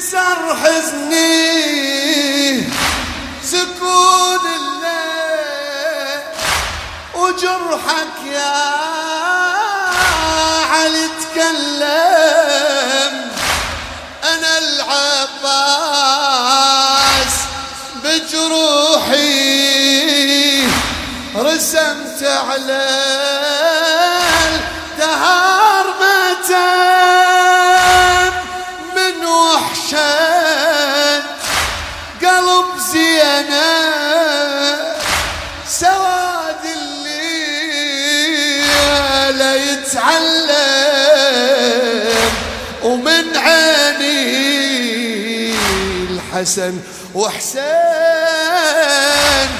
سر حزني سكون الليل وجرحك يا علي تكلم انا العباس بجروحي رسمت عليه حسن وحسين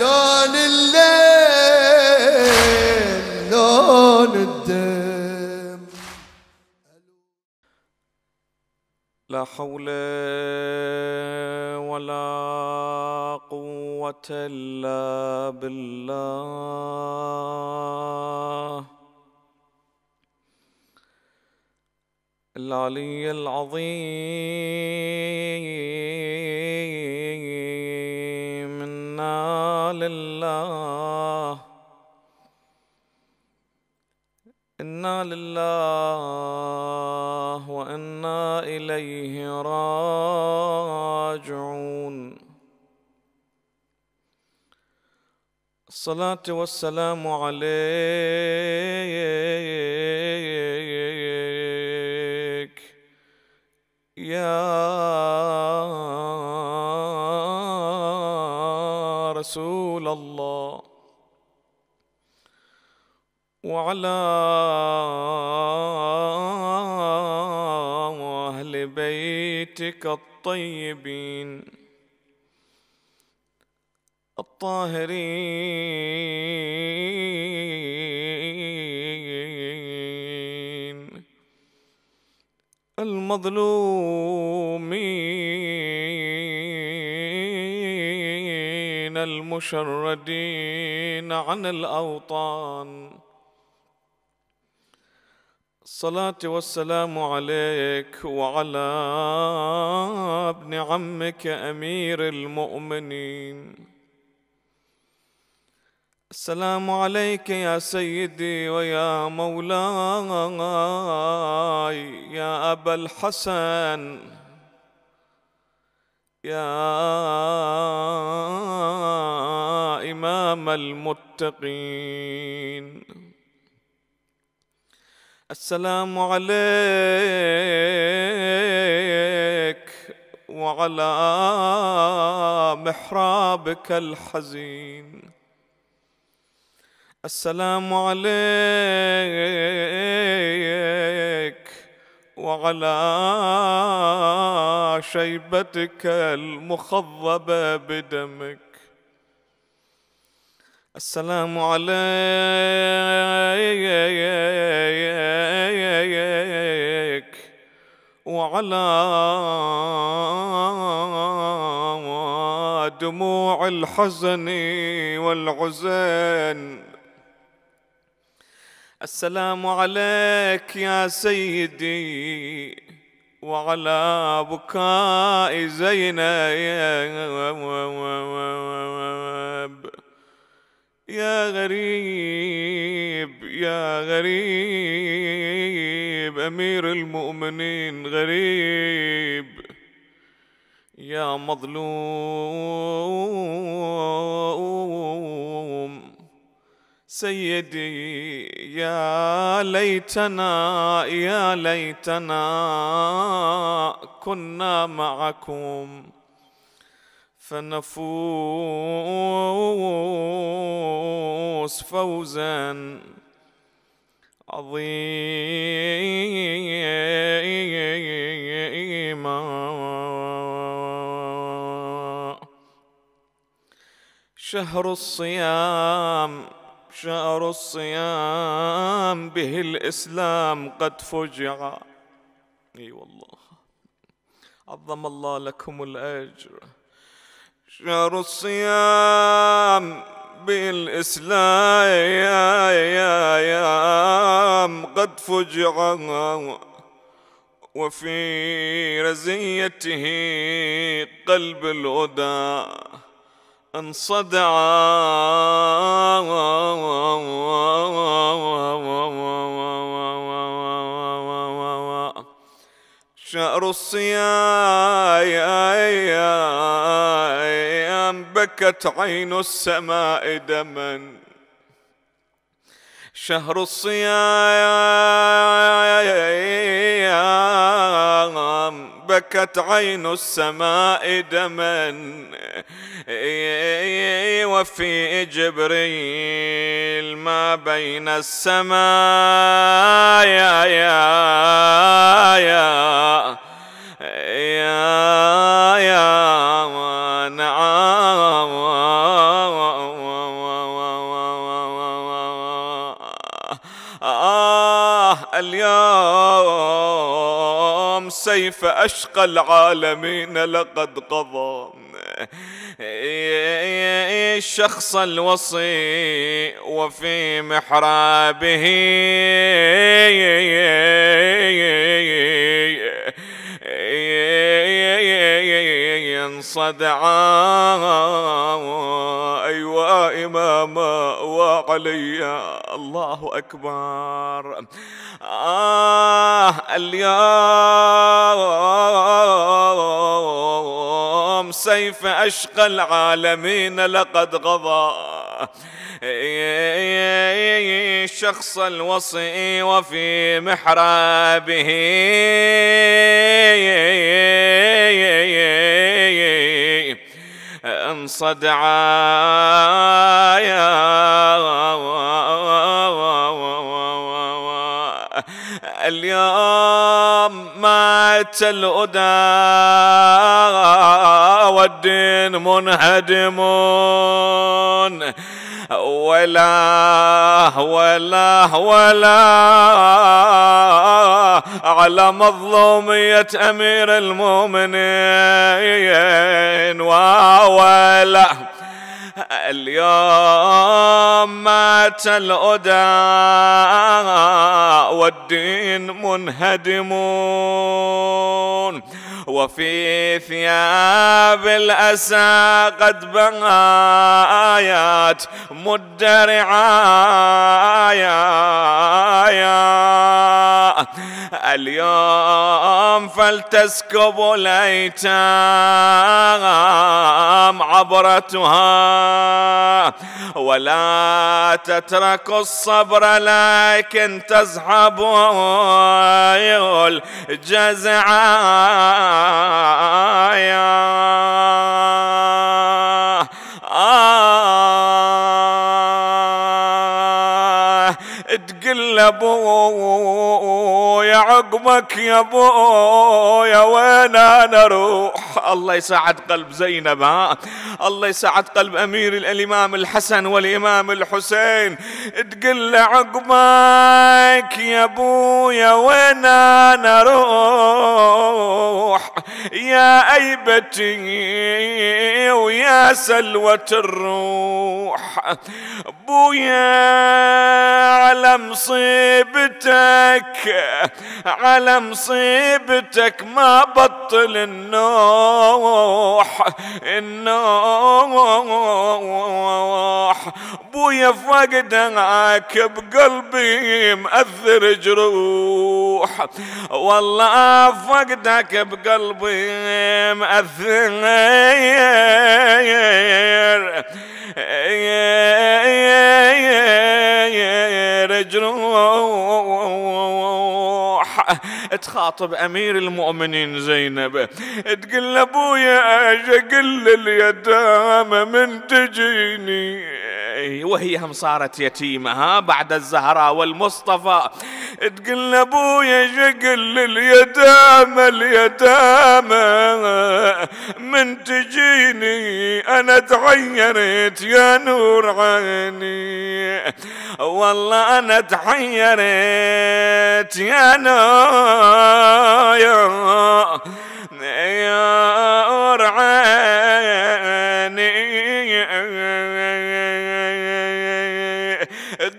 لون الليل لون الدم لا حول ولا قوة إلا بالله العلي العظيم إنا لله إنا لله وإنا إليه راجعون الصلاة والسلام عليه يا رسول الله وعلى اهل بيتك الطيبين الطاهرين المظلومين المشردين عن الأوطان الصلاة والسلام عليك وعلى ابن عمك أمير المؤمنين السلام عليك يا سيدي ويا مولاي يا أبا الحسن يا إمام المتقين السلام عليك وعلى محرابك الحزين السلام عليك وعلى شيبتك المخضبة بدمك السلام عليك وعلى دموع الحزن والعزن السلام عليك يا سيدي وعلى بكاء زينب يا غريب يا غريب أمير المؤمنين غريب يا مظلوم سيدي يا ليتنا يا ليتنا كنا معكم فنفوز فوزا عظيما شهر الصيام شهر الصيام به الإسلام قد فجع اي والله عظم الله لكم الأجر شهر الصيام بالإسلام قد فجع وفي رزيته قلب الهدى انصدعا شعر الصيام بكت عين السماء دما شهر الصيام بكت عين السماء دما وفي جبريل ما بين السماء يا يا يا يا يا آه، اليوم السيف أشقى العالمين لقد قضى الشخص الوصي وفي محرابه صدعا أيوا إماما وعليا الله أكبر آه اليوم سيف أشقى العالمين لقد غضى شخص الوصي وفي محرابه انصدع يا اليوم مات الأدى والدين منهدم ولا ولا ولا على مظلومية أمير المؤمنين ولا اليوم مات الأدى والدين منهدمون وفي ثياب الأسى قد بغايات مدرعايا اليوم فلتسكب الأيتام عبرتها ولا تترك الصبر لكن تزحب الجزعات آیا الا يا عقبك يا ابويا وين انا اروح الله يساعد قلب زينب ها الله يساعد قلب امير الامام الحسن والامام الحسين تقل له عقبك يا ابويا وين انا اروح يا ايبتي ويا سلوة الروح الروح بويا على مصيبتك على مصيبتك ما بطل النوح النوح بويا فقدك بقلبي مأثر جروح والله فقدك بقلبي مأثر رجروح تخاطب امير المؤمنين زينب تقول له ابويا اقول لليتامى من تجيني وهي هم صارت يتيمة ها بعد الزهراء والمصطفى تقول ابويا شقل لليتامى اليتامى من تجيني انا تعيرت تحيرت يا نور عيني والله أنا تحيرت يا نور يا عيني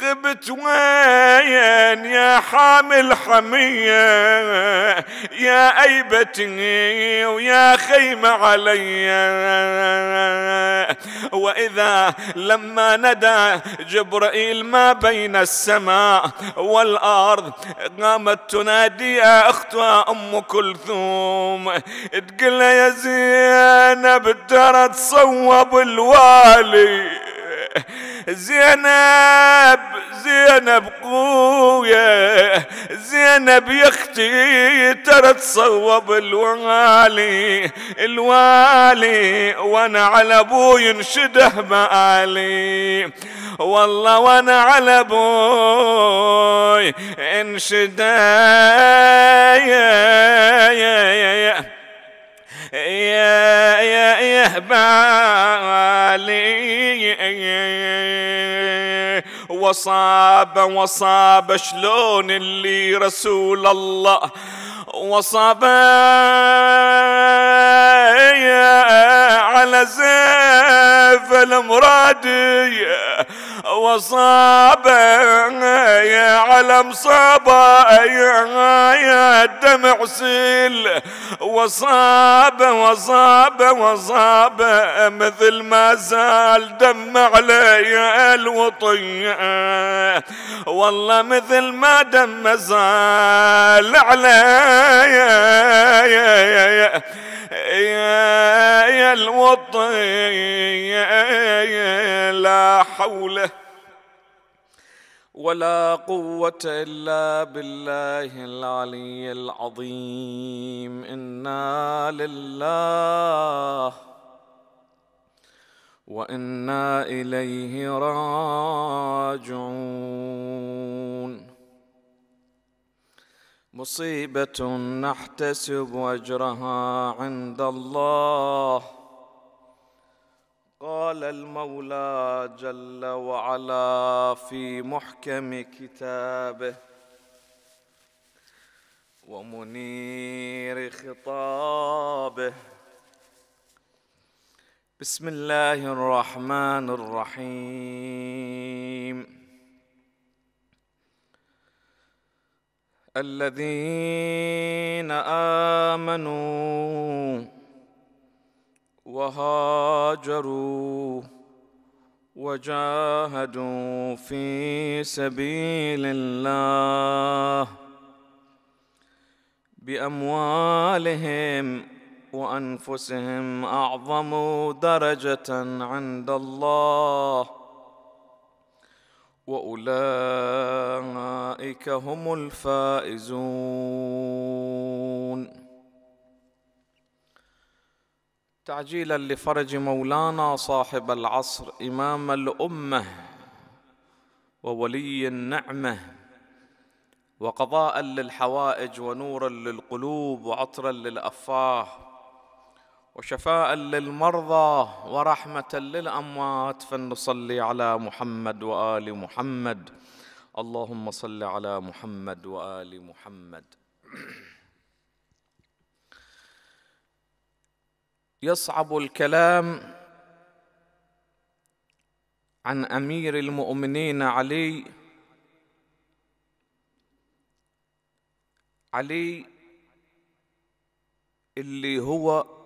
ذبت وين يا حامل حمية يا أيبتي ويا خيمة علي وإذا لما ندى جبرائيل ما بين السماء والأرض قامت تنادي يا أختها أم كلثوم تقول يا زينب ترى تصوب الوالي زينب زينب قوية زينب يا اختي ترى تصوب الوالي الوالي وانا على ابوي انشده مآلي والله وانا على ابوي انشده يا يا يا بالي وصاب وصاب شلون اللي رسول الله وصاب على زيف المرادي يا علم صاب يا الدمع سيل وصاب وصاب وصاب مثل ما زال دم علي الوطية والله مثل ما دم زال علي يا, يا الوطن يا, يا لا حول ولا قوة إلا بالله العلي العظيم إنا لله وإنا إليه راجعون مصيبة نحتسب أجرها عند الله قال المولى جل وعلا في محكم كتابه ومنير خطابه بسم الله الرحمن الرحيم الذين امنوا وهاجروا وجاهدوا في سبيل الله باموالهم وانفسهم اعظم درجه عند الله واولئك هم الفائزون تعجيلا لفرج مولانا صاحب العصر امام الامه وولي النعمه وقضاء للحوائج ونورا للقلوب وعطرا للافاح وشفاء للمرضى ورحمة للأموات فلنصلي على محمد وآل محمد اللهم صل على محمد وآل محمد يصعب الكلام عن أمير المؤمنين علي علي اللي هو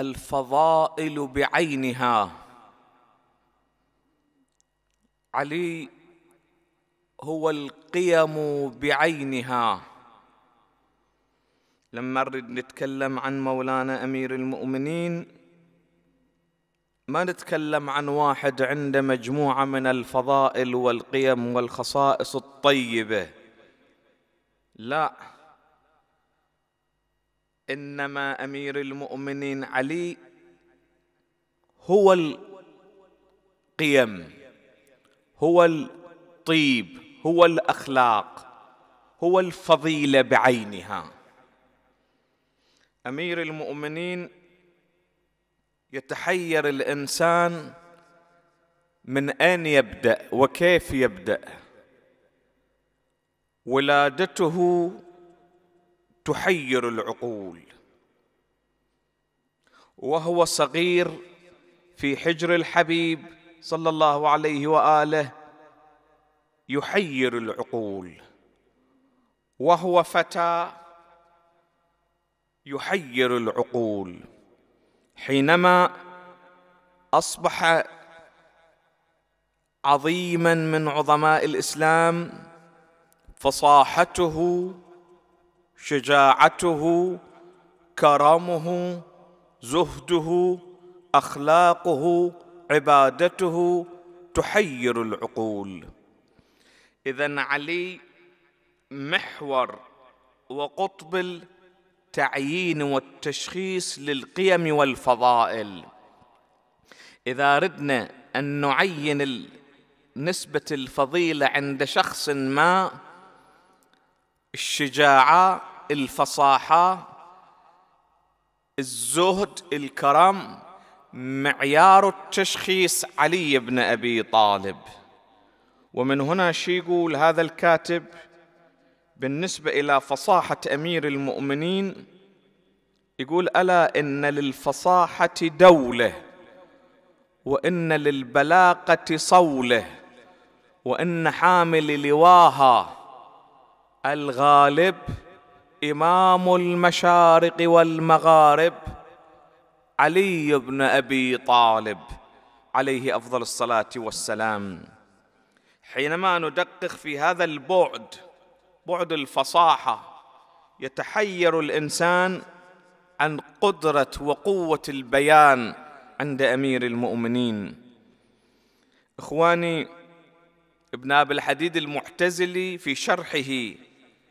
الفضائل بعينها علي هو القيم بعينها لما نريد نتكلم عن مولانا امير المؤمنين ما نتكلم عن واحد عنده مجموعه من الفضائل والقيم والخصائص الطيبه لا انما امير المؤمنين علي هو القيم هو الطيب هو الاخلاق هو الفضيله بعينها امير المؤمنين يتحير الانسان من اين يبدا وكيف يبدا ولادته تحير العقول وهو صغير في حجر الحبيب صلى الله عليه واله يحير العقول وهو فتى يحير العقول حينما اصبح عظيما من عظماء الاسلام فصاحته شجاعته كرمه زهده اخلاقه عبادته تحير العقول اذا علي محور وقطب التعيين والتشخيص للقيم والفضائل اذا اردنا ان نعين نسبه الفضيله عند شخص ما الشجاعة الفصاحة الزهد الكرم معيار التشخيص علي بن أبي طالب ومن هنا شي يقول هذا الكاتب بالنسبة إلى فصاحة أمير المؤمنين يقول ألا إن للفصاحة دولة وإن للبلاقة صولة وإن حامل لواها الغالب امام المشارق والمغارب علي بن ابي طالب عليه افضل الصلاه والسلام حينما ندقق في هذا البعد بعد الفصاحه يتحير الانسان عن قدره وقوه البيان عند امير المؤمنين اخواني ابن ابي الحديد المعتزلي في شرحه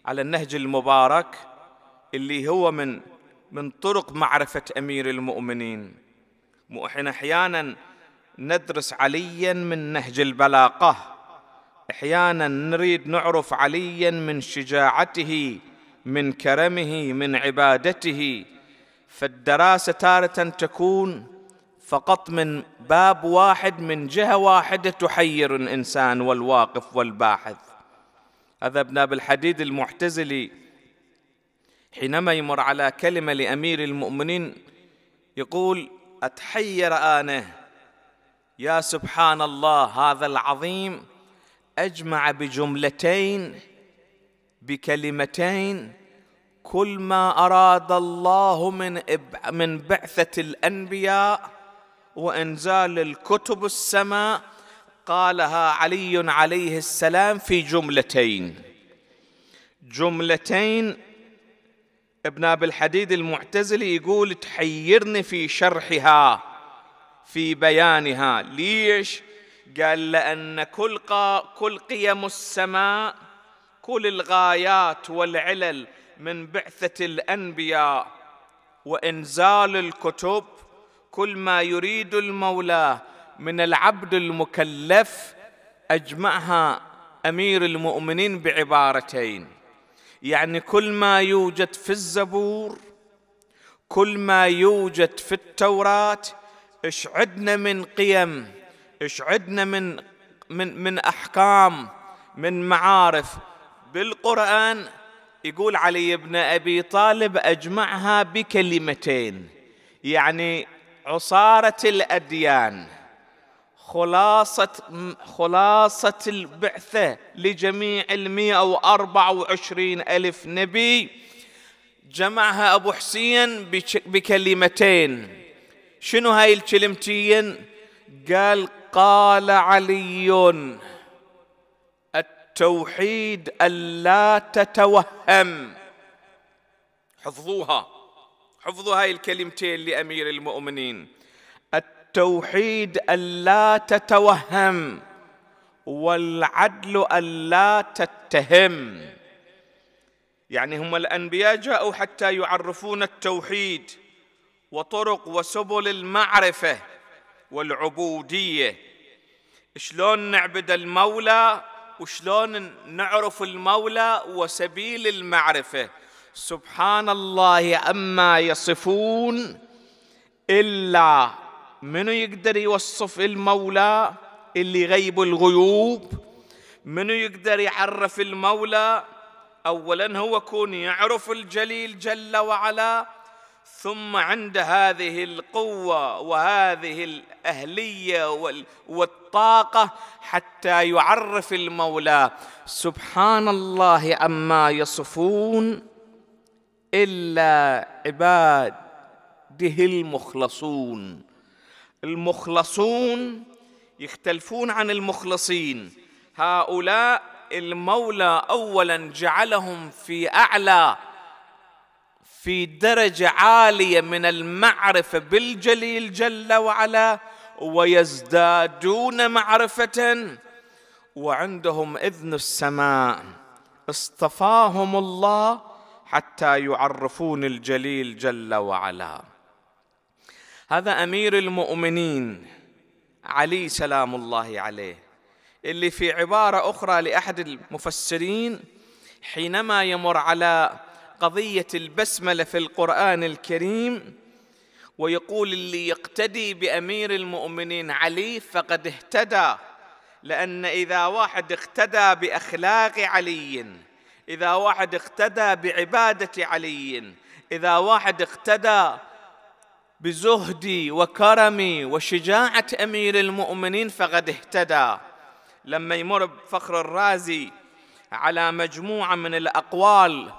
على النهج المبارك اللي هو من من طرق معرفة أمير المؤمنين وإحنا أحيانا ندرس عليا من نهج البلاقة أحيانا نريد نعرف عليا من شجاعته من كرمه من عبادته فالدراسة تارة تكون فقط من باب واحد من جهة واحدة تحير الإنسان والواقف والباحث هذا ابن أبي الحديد المعتزلي حينما يمر على كلمة لأمير المؤمنين يقول أتحير أنا يا سبحان الله هذا العظيم أجمع بجملتين بكلمتين كل ما أراد الله من من بعثة الأنبياء وإنزال الكتب السماء قالها علي عليه السلام في جملتين جملتين ابن ابي الحديد المعتزلي يقول تحيرني في شرحها في بيانها ليش قال لان كل قا كل قيم السماء كل الغايات والعلل من بعثه الانبياء وانزال الكتب كل ما يريد المولى من العبد المكلف اجمعها امير المؤمنين بعبارتين يعني كل ما يوجد في الزبور كل ما يوجد في التوراه ايش من قيم ايش من من من احكام من معارف بالقران يقول علي بن ابي طالب اجمعها بكلمتين يعني عصاره الاديان خلاصة خلاصة البعثة لجميع المئة وأربعة وعشرين ألف نبي جمعها أبو حسين بكلمتين شنو هاي الكلمتين قال قال علي التوحيد ألا تتوهم حفظوها حفظوا هاي الكلمتين لأمير المؤمنين التوحيد ألا تتوهم والعدل ألا تتهم يعني هم الأنبياء جاءوا حتى يعرفون التوحيد وطرق وسبل المعرفة والعبودية شلون نعبد المولى وشلون نعرف المولى وسبيل المعرفة سبحان الله أما يصفون إلا منو يقدر يوصف المولى اللي غيب الغيوب منو يقدر يعرف المولى اولا هو كون يعرف الجليل جل وعلا ثم عند هذه القوه وهذه الاهليه والطاقه حتى يعرف المولى سبحان الله عما يصفون الا عباده المخلصون المخلصون يختلفون عن المخلصين هؤلاء المولى اولا جعلهم في اعلى في درجه عاليه من المعرفه بالجليل جل وعلا ويزدادون معرفه وعندهم اذن السماء اصطفاهم الله حتى يعرفون الجليل جل وعلا هذا امير المؤمنين علي سلام الله عليه اللي في عباره اخرى لاحد المفسرين حينما يمر على قضيه البسمله في القران الكريم ويقول اللي يقتدي بامير المؤمنين علي فقد اهتدى لان اذا واحد اقتدى باخلاق علي اذا واحد اقتدى بعباده علي اذا واحد اقتدى بزهدي وكرمي وشجاعة أمير المؤمنين فقد اهتدى لما يمر فخر الرازي على مجموعة من الأقوال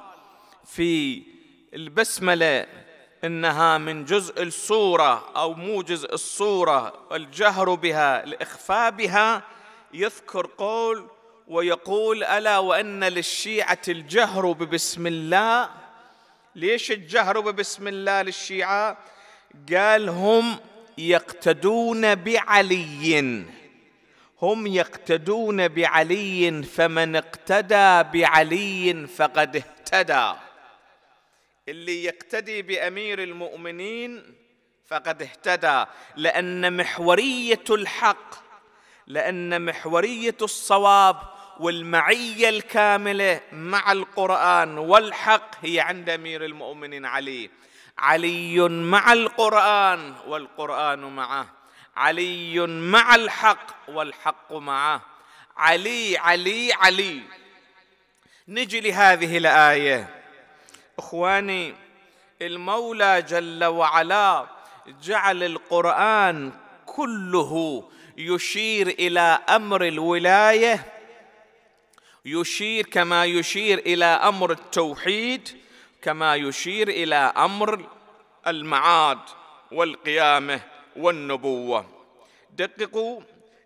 في البسملة إنها من جزء الصورة أو مو جزء الصورة الجهر بها الإخفاء بها يذكر قول ويقول ألا وأن للشيعة الجهر ببسم الله ليش الجهر ببسم الله للشيعة قال هم يقتدون بعلي هم يقتدون بعلي فمن اقتدى بعلي فقد اهتدى اللي يقتدي بامير المؤمنين فقد اهتدى لان محوريه الحق لان محوريه الصواب والمعيه الكامله مع القران والحق هي عند امير المؤمنين علي علي مع القران والقران معه علي مع الحق والحق معه علي علي علي نجي لهذه الايه اخواني المولى جل وعلا جعل القران كله يشير الى امر الولايه يشير كما يشير الى امر التوحيد كما يشير الى امر المعاد والقيامه والنبوه دققوا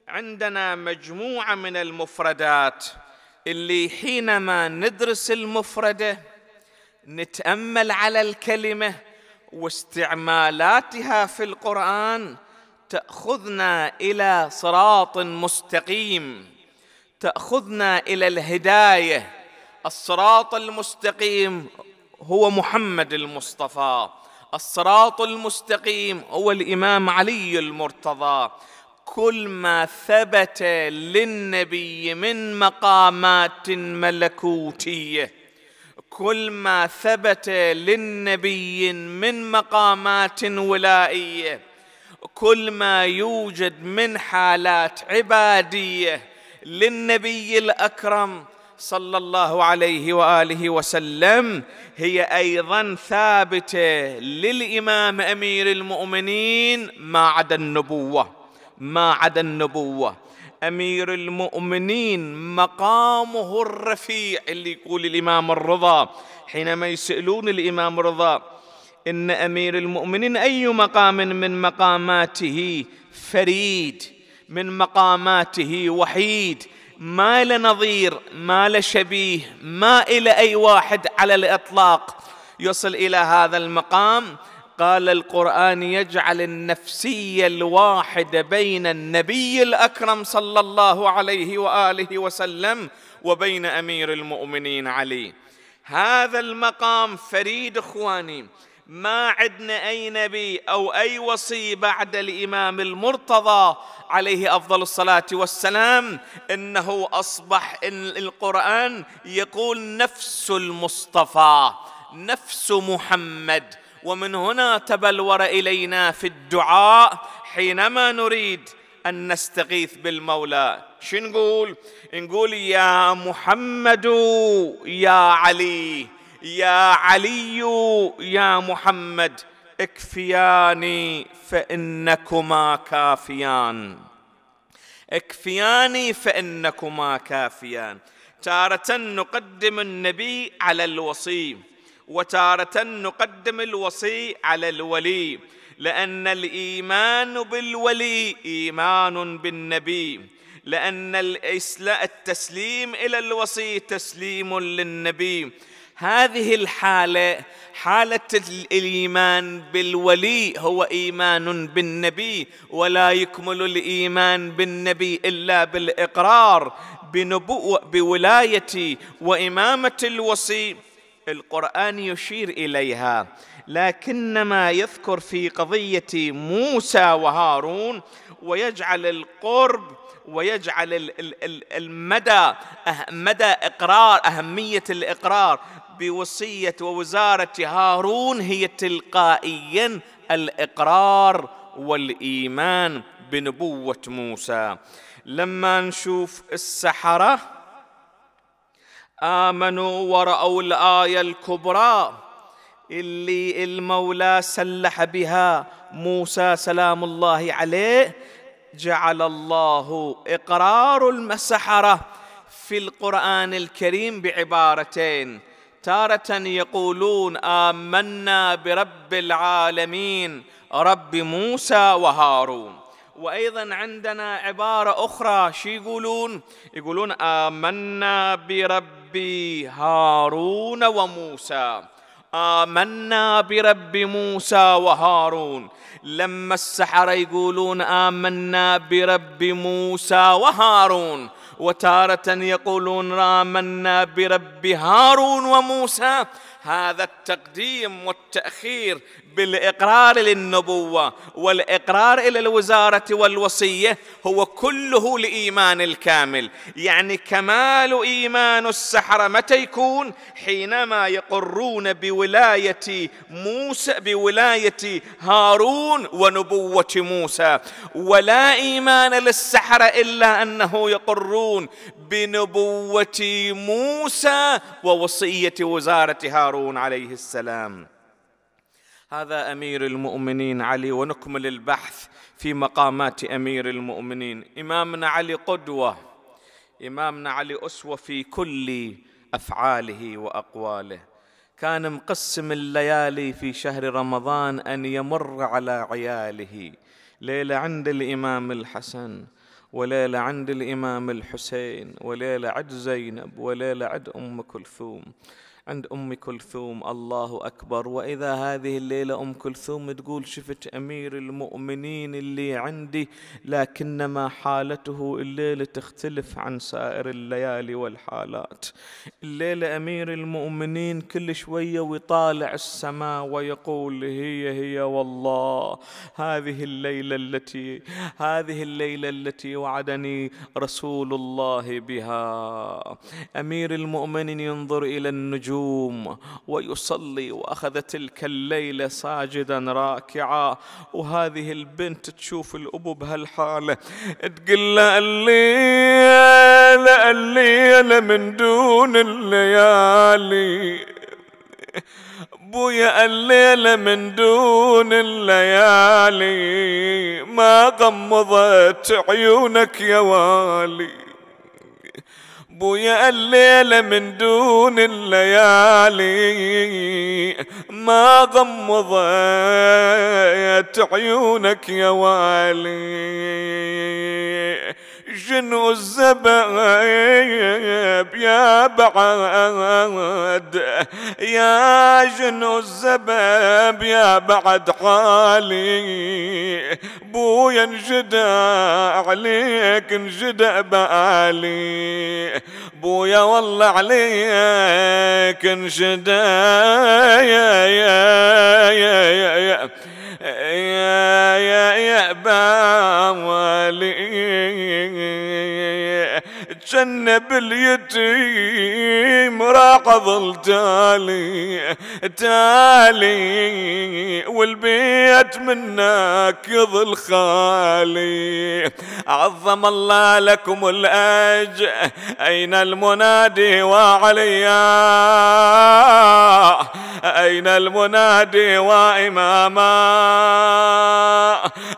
عندنا مجموعه من المفردات اللي حينما ندرس المفرده نتامل على الكلمه واستعمالاتها في القران تاخذنا الى صراط مستقيم تاخذنا الى الهدايه الصراط المستقيم هو محمد المصطفى الصراط المستقيم هو الامام علي المرتضى كل ما ثبت للنبي من مقامات ملكوتيه كل ما ثبت للنبي من مقامات ولائيه كل ما يوجد من حالات عباديه للنبي الاكرم صلى الله عليه واله وسلم هي ايضا ثابته للامام امير المؤمنين ما عدا النبوه ما عدا النبوه امير المؤمنين مقامه الرفيع اللي يقول الامام الرضا حينما يسالون الامام الرضا ان امير المؤمنين اي مقام من مقاماته فريد من مقاماته وحيد ما له نظير ما له شبيه ما إلى أي واحد على الإطلاق يصل إلى هذا المقام قال القرآن يجعل النفسية الواحدة بين النبي الأكرم صلى الله عليه وآله وسلم وبين أمير المؤمنين علي هذا المقام فريد إخواني ما عدنا أي نبي أو أي وصي بعد الإمام المرتضى عليه أفضل الصلاة والسلام إنه أصبح إن القرآن يقول نفس المصطفى نفس محمد ومن هنا تبلور إلينا في الدعاء حينما نريد أن نستغيث بالمولى شو نقول نقول يا محمد يا علي يا علي يا محمد اكفياني فانكما كافيان اكفياني فانكما كافيان تارة نقدم النبي على الوصي وتارة نقدم الوصي على الولي لأن الإيمان بالولي إيمان بالنبي لأن التسليم إلى الوصي تسليم للنبي هذه الحاله حاله الايمان بالولي هو ايمان بالنبي ولا يكمل الايمان بالنبي الا بالاقرار بنبوه بولايه وامامه الوصي القران يشير اليها لكن ما يذكر في قضيه موسى وهارون ويجعل القرب ويجعل المدى أه- مدى إقرار أهمية الإقرار بوصية ووزارة هارون هي تلقائيا الإقرار والإيمان بنبوة موسى لما نشوف السحرة آمنوا ورأوا الآية الكبرى اللي المولى سلح بها موسى سلام الله عليه جعل الله اقرار المسحره في القران الكريم بعبارتين تاره يقولون امنا برب العالمين رب موسى وهارون وايضا عندنا عباره اخرى شو يقولون يقولون امنا برب هارون وموسى آمنا برب موسى وهارون لما السحرة يقولون آمنا برب موسى وهارون وتارة يقولون آمنا برب هارون وموسى هذا التقديم والتأخير بالإقرار للنبوة والإقرار إلى الوزارة والوصية هو كله لإيمان الكامل يعني كمال إيمان السحرة متى يكون حينما يقرون بولاية موسى بولاية هارون ونبوة موسى ولا إيمان للسحرة إلا أنه يقرون بنبوة موسى ووصية وزارة هارون عليه السلام هذا أمير المؤمنين علي ونكمل البحث في مقامات أمير المؤمنين إمامنا علي قدوة إمامنا علي أسوة في كل أفعاله وأقواله كان مقسم الليالي في شهر رمضان أن يمر على عياله ليلة عند الإمام الحسن وليلة عند الإمام الحسين وليلة عند زينب وليلة عند أم كلثوم عند أم كلثوم الله أكبر وإذا هذه الليلة أم كلثوم تقول شفت أمير المؤمنين اللي عندي لكنما حالته الليلة تختلف عن سائر الليالي والحالات الليلة أمير المؤمنين كل شوية ويطالع السماء ويقول هي هي والله هذه الليلة التي هذه الليلة التي وعدني رسول الله بها أمير المؤمنين ينظر إلى النجوم يدوم ويصلي واخذ تلك الليله ساجدا راكعا وهذه البنت تشوف الابو بهالحاله تقول له الليله الليله من دون الليالي بويا الليلة من دون الليالي ما غمضت عيونك يا والي بويا الليلة من دون الليالي ما غمضت عيونك يا والي شنو الزباب يا بعد يا شنو الزباب يا بعد حالي بويا انجدى عليك انجدى بالي بويا والله عليك انجدى يا يا يا يا, يا يا يا يا يا يا تجنب اليتيم راح ظل تالي تالي والبيت منك يظل خالي عظم الله لكم الاج أين المنادي وعليا أين المنادي وإماما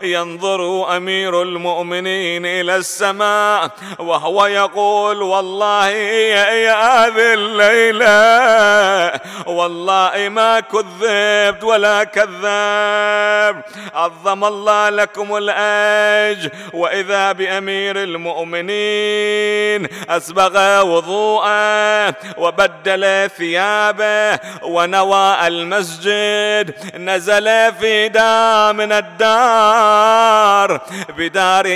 ينظر أمير المؤمنين إلى السماء وهو ويقول والله يا ذي الليلة والله ما كذبت ولا كذاب عظم الله لكم الأج وإذا بأمير المؤمنين أسبغ وضوءه وبدل ثيابه ونوى المسجد نزل في دار من الدار بدار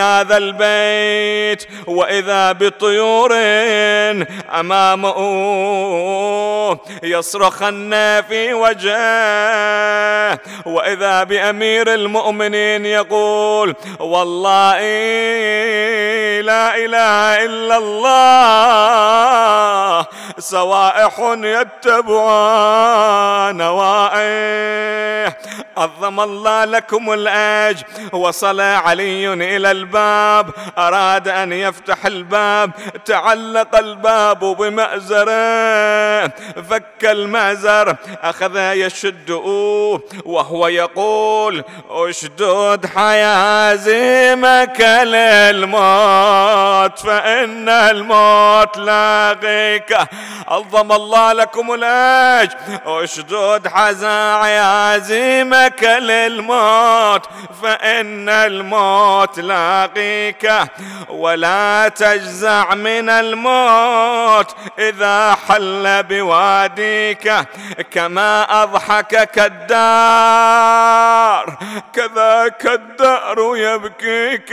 هذا البيت و وإذا بطيور أمامه يصرخن في وجهه وإذا بأمير المؤمنين يقول والله لا إله إلا الله سوائح يتبع نوائح عظم الله لكم الاج وصل علي إلى الباب أراد أن يفتح الباب تعلق الباب بمأزره فك المأزر أخذ يشد وهو يقول اشدد حيازمك للموت فإن الموت لاقيك عظم الله لكم الاج اشدد حزاعيازمك لك للموت فإن الموت لاقيك ولا تجزع من الموت إذا حل بواديك كما أضحكك الدار كذاك الدار يبكيك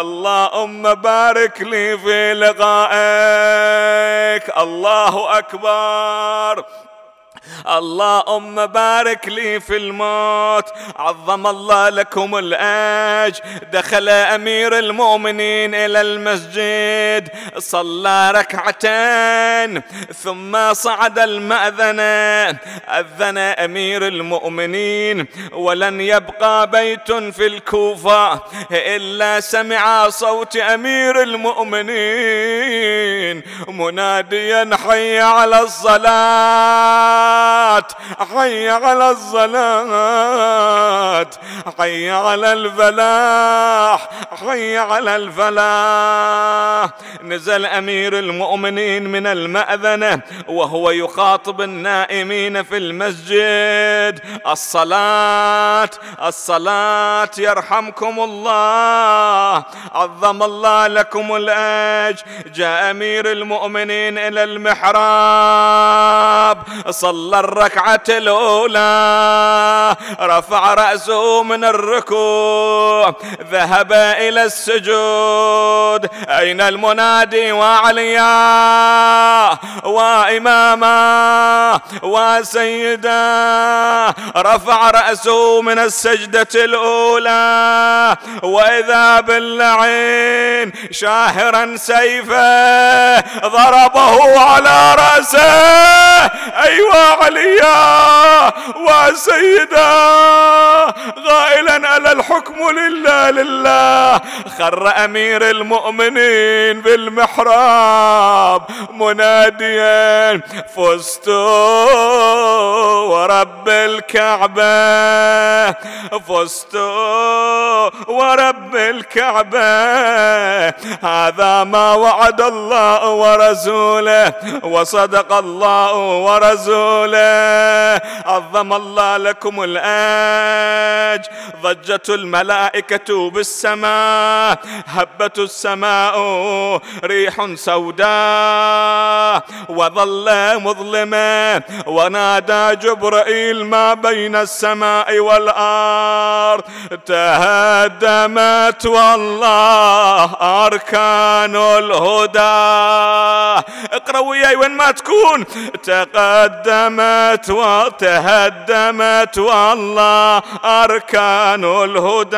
اللهم بارك لي في لقائك الله أكبر اللهم بارك لي في الموت عظم الله لكم الأج دخل أمير المؤمنين إلى المسجد صلى ركعتين ثم صعد المأذنة أذن أمير المؤمنين ولن يبقى بيت في الكوفة إلا سمع صوت أمير المؤمنين مناديا حي على الصلاة حي على الصلاة حي على الفلاح حي على الفلاح نزل أمير المؤمنين من المأذنة وهو يخاطب النائمين في المسجد الصلاة الصلاة يرحمكم الله عظم الله لكم الأجر جاء أمير المؤمنين إلى المحراب صلى صلى الركعة الأولى رفع رأسه من الركوع ذهب إلى السجود أين المنادي وعليا وإماما وسيدا رفع رأسه من السجدة الأولى وإذا باللعين شاهرا سيفه ضربه على رأسه أيوة عليا وسيدا غائلا ألا الحكم لله لله خر أمير المؤمنين بالمحراب مناديا فزت ورب الكعبة فزت ورب الكعبة هذا ما وعد الله ورسوله وصدق الله ورسوله لولا عظم الله لكم الأج ضجت الملائكة بالسماء هبت السماء ريح سوداء وظل مظلمة ونادى جبرائيل ما بين السماء والأرض تهدمت والله أركان الهدى اقرأ وياي وين ما تكون تقدم هدمت وتهدمت والله أركان الهدى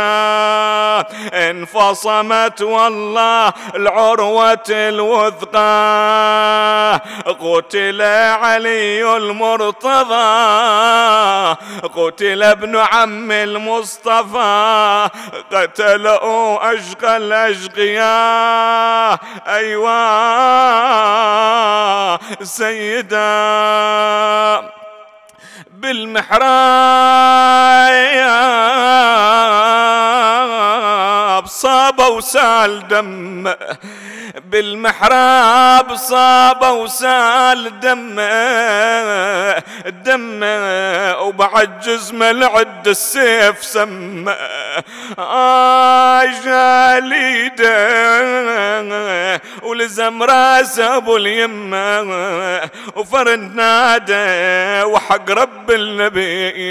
انفصمت والله العروة الوثقى قتل علي المرتضى قتل ابن عم المصطفى قتلوا أشقى الأشقياء أيوا سيداً بالمحراب بالمحراب صابه وسال دمه بالمحراب صابه وسال دمه دمه وبعد جزمه العد السيف سم آه جاليده ولزم راس ابو اليمه وفرد نادى وحق رب النبي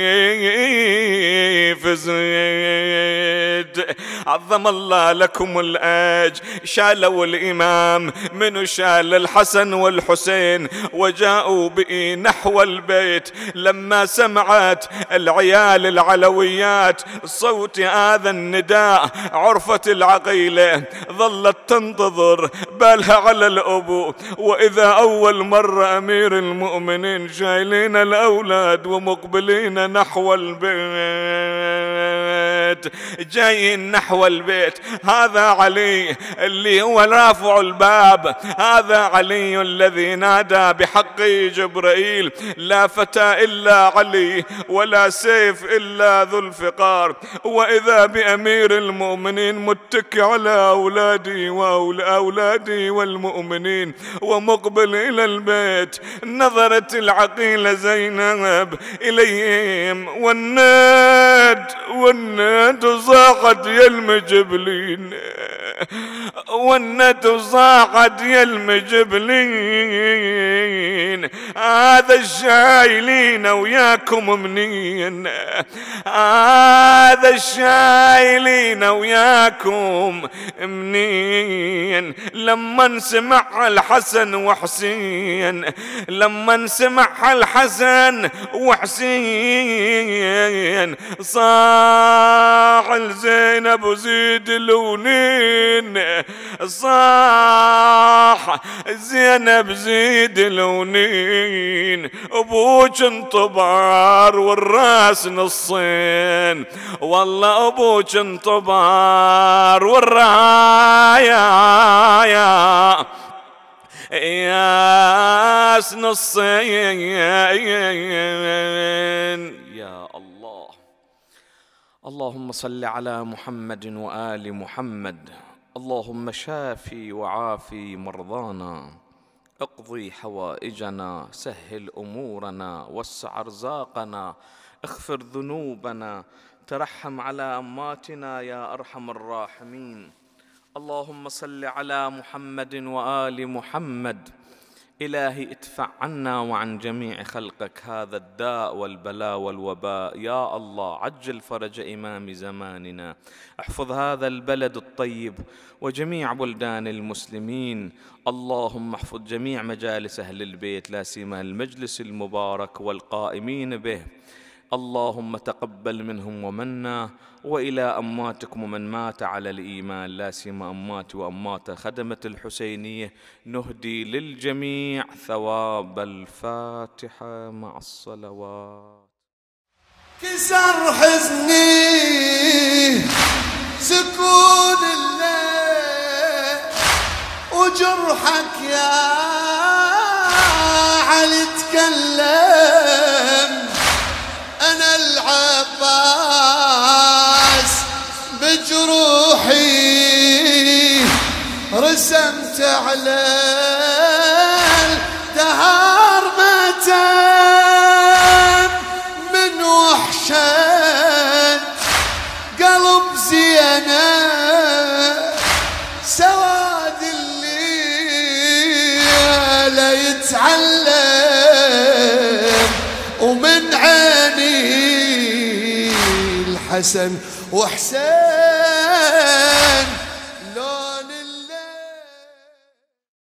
فزيد عظم أقام الله لكم الأج شالوا الإمام من شال الحسن والحسين وجاءوا به نحو البيت لما سمعت العيال العلويات صوت هذا النداء عرفت العقيلة ظلت تنتظر بالها على الأبو وإذا أول مرة أمير المؤمنين شايلين الأولاد ومقبلين نحو البيت البيت جايين نحو البيت هذا علي اللي هو رافع الباب هذا علي الذي نادى بحق جبرائيل لا فتى إلا علي ولا سيف إلا ذو الفقار وإذا بأمير المؤمنين متك على أولادي وأولادي والمؤمنين ومقبل إلى البيت نظرت العقيلة زينب إليهم والناد والناد ونت صاقت يا المجبلين ونت صاقت يا المجبلين هذا الشايلين وياكم منين هذا الشايلين وياكم منين لما نسمع الحسن وحسين لما نسمع الحسن وحسين صار صاح لزينب وزيد لونين صاح زينب زيد لونين ابوك انطبار والراس نصين والله ابوك انطبار يا ياس نصين يا اللهم صل على محمد وال محمد اللهم شافي وعافي مرضانا اقضي حوائجنا سهل امورنا وسع ارزاقنا اغفر ذنوبنا ترحم على اماتنا يا ارحم الراحمين اللهم صل على محمد وال محمد إلهي ادفع عنا وعن جميع خلقك هذا الداء والبلاء والوباء يا الله عجل فرج إمام زماننا احفظ هذا البلد الطيب وجميع بلدان المسلمين اللهم احفظ جميع مجالس أهل البيت لا سيما المجلس المبارك والقائمين به اللهم تقبل منهم ومنا والى اماتكم ومن مات على الايمان لا سيما امات وامات خدمه الحسينيه نهدي للجميع ثواب الفاتحه مع الصلوات كسر حزني سكون الليل وجرحك يا علي تكلم أنا العباس بجروحي رسمت عليه حسن وحسين